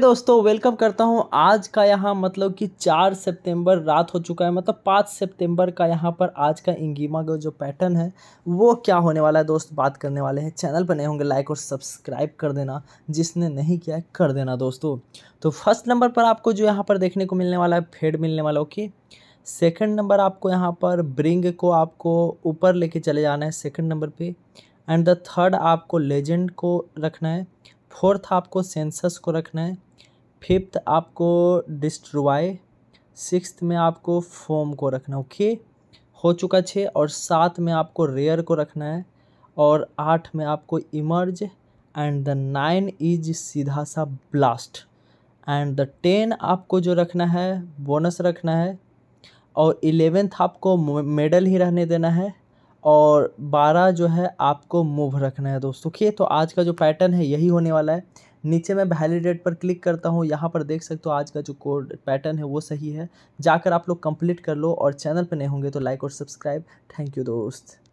दोस्तों वेलकम करता हूं आज का यहाँ मतलब कि चार सितंबर रात हो चुका है मतलब पाँच सितंबर का यहाँ पर आज का इंगीमा का जो पैटर्न है वो क्या होने वाला है दोस्त बात करने वाले हैं चैनल पर नए होंगे लाइक और सब्सक्राइब कर देना जिसने नहीं किया है कर देना दोस्तों तो फर्स्ट नंबर पर आपको जो यहाँ पर देखने को मिलने वाला है फेड मिलने वाला ओके सेकेंड नंबर आपको यहाँ पर ब्रिंग को आपको ऊपर लेके चले जाना है सेकेंड नंबर पर एंड द थर्ड आपको लेजेंड को रखना है फोर्थ आपको सेंसस को रखना है फिफ्थ आपको डिस्ट्रॉय सिक्स में आपको फोम को रखना है ओके हो चुका छः और सात में आपको रेयर को रखना है और आठ में आपको emerge and the nine is सीधा सा ब्लास्ट एंड द टेन आपको जो रखना है बोनस रखना है और इलेवेंथ आपको मेडल ही रहने देना है और बारह जो है आपको मूव रखना है दोस्तों ओके तो आज का जो पैटर्न है यही होने वाला है नीचे मैं वैलिडेट पर क्लिक करता हूँ यहाँ पर देख सकते हो आज का जो कोड पैटर्न है वो सही है जाकर आप लोग कंप्लीट कर लो और चैनल पर नहीं होंगे तो लाइक और सब्सक्राइब थैंक यू दोस्त